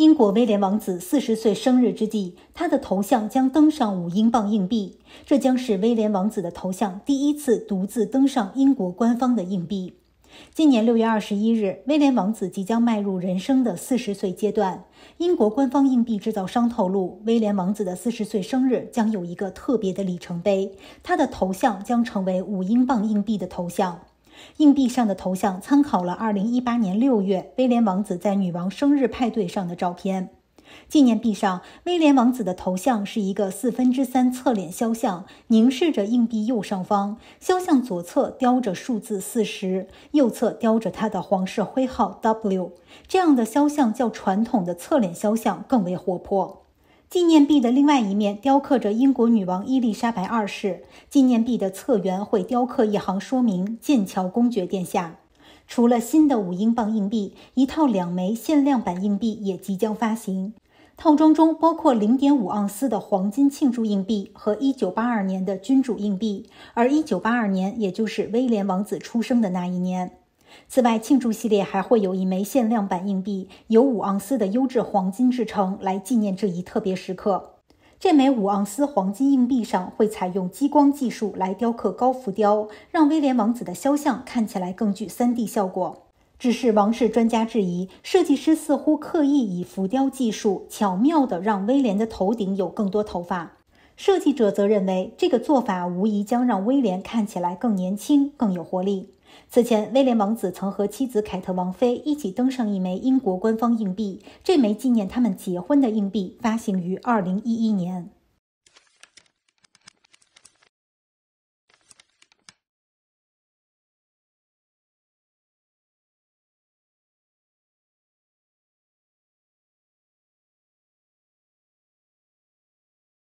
英国威廉王子四十岁生日之际，他的头像将登上五英镑硬币，这将是威廉王子的头像第一次独自登上英国官方的硬币。今年六月二十一日，威廉王子即将迈入人生的四十岁阶段。英国官方硬币制造商透露，威廉王子的四十岁生日将有一个特别的里程碑，他的头像将成为五英镑硬币的头像。硬币上的头像参考了2018年6月威廉王子在女王生日派对上的照片。纪念币上，威廉王子的头像是一个四分之三侧脸肖像，凝视着硬币右上方。肖像左侧雕着数字四十，右侧雕着他的皇室徽号 W。这样的肖像较传统的侧脸肖像更为活泼。纪念币的另外一面雕刻着英国女王伊丽莎白二世。纪念币的侧缘会雕刻一行说明：剑桥公爵殿下。除了新的五英镑硬币，一套两枚限量版硬币也即将发行。套装中包括零点五盎司的黄金庆祝硬币和一九八二年的君主硬币，而一九八二年也就是威廉王子出生的那一年。此外，庆祝系列还会有一枚限量版硬币，由五盎司的优质黄金制成，来纪念这一特别时刻。这枚五盎司黄金硬币上会采用激光技术来雕刻高浮雕，让威廉王子的肖像看起来更具 3D 效果。只是王室专家质疑，设计师似乎刻意以浮雕技术巧妙地让威廉的头顶有更多头发。设计者则认为，这个做法无疑将让威廉看起来更年轻、更有活力。此前，威廉王子曾和妻子凯特王妃一起登上一枚英国官方硬币，这枚纪念他们结婚的硬币发行于2011年。